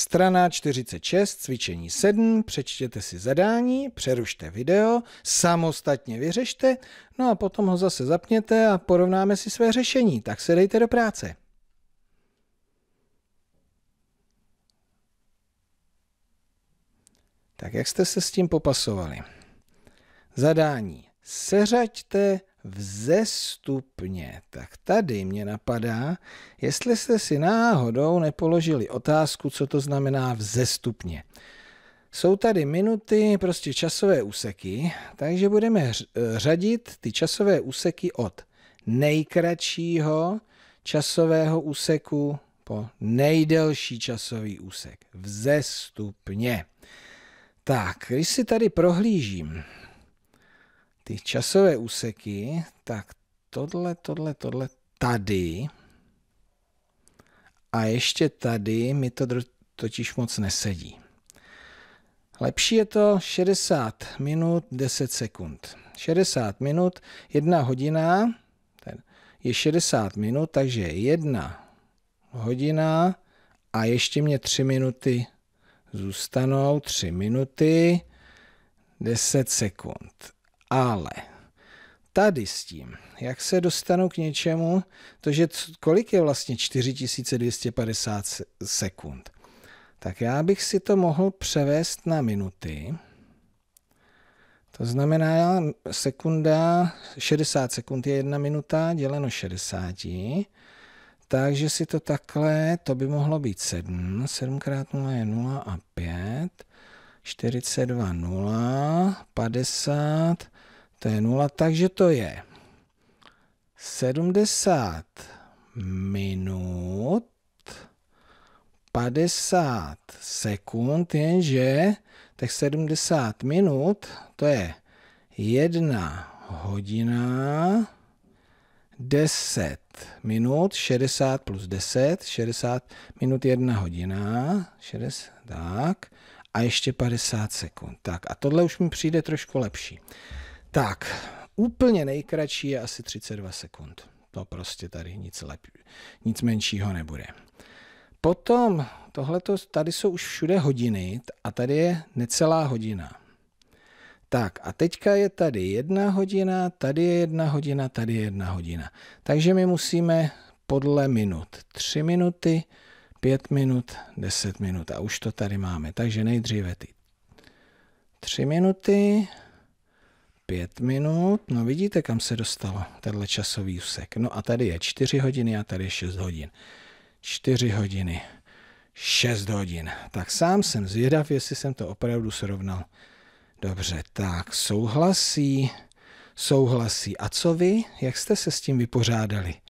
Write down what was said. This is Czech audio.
Strana 46, cvičení 7, přečtěte si zadání, přerušte video, samostatně vyřešte, no a potom ho zase zapněte a porovnáme si své řešení, tak se dejte do práce. Tak jak jste se s tím popasovali? Zadání. Seřaďte vzestupně. Tak tady mě napadá, jestli jste si náhodou nepoložili otázku, co to znamená vzestupně. Jsou tady minuty, prostě časové úseky, takže budeme řadit ty časové úseky od nejkratšího časového úseku po nejdelší časový úsek. Vzestupně. Tak, když si tady prohlížím ty časové úseky, tak tohle, tohle, tohle tady a ještě tady mi to totiž moc nesedí. Lepší je to 60 minut 10 sekund. 60 minut, 1 hodina je 60 minut, takže 1 hodina a ještě mě 3 minuty zůstanou, 3 minuty 10 sekund. Ale tady s tím, jak se dostanu k něčemu, to, že kolik je vlastně 4250 sekund, tak já bych si to mohl převést na minuty. To znamená, sekunda, 60 sekund je jedna minuta, děleno 60. Takže si to takhle, to by mohlo být 7. 7 x 0 je 0 a 5. 42, 0, 50, to je 0, takže to je 70 minut 50 sekund, jenže tak 70 minut to je 1 hodina 10 minut, 60 plus 10, 60 minut 1 hodina, 60, tak, a ještě 50 sekund. Tak a tohle už mi přijde trošku lepší. Tak, úplně nejkratší je asi 32 sekund. To prostě tady nic, lep, nic menšího nebude. Potom, tohleto, tady jsou už všude hodiny a tady je necelá hodina. Tak a teďka je tady jedna hodina, tady je jedna hodina, tady je jedna hodina. Takže my musíme podle minut. Tři minuty, pět minut, deset minut a už to tady máme. Takže nejdříve ty tři minuty, pět minut. No vidíte, kam se dostalo tenhle časový úsek. No a tady je 4 hodiny a tady je 6 hodin. 4 hodiny, 6 hodin. Tak sám jsem zvědav, jestli jsem to opravdu srovnal. Dobře, tak souhlasí, souhlasí. A co vy? Jak jste se s tím vypořádali?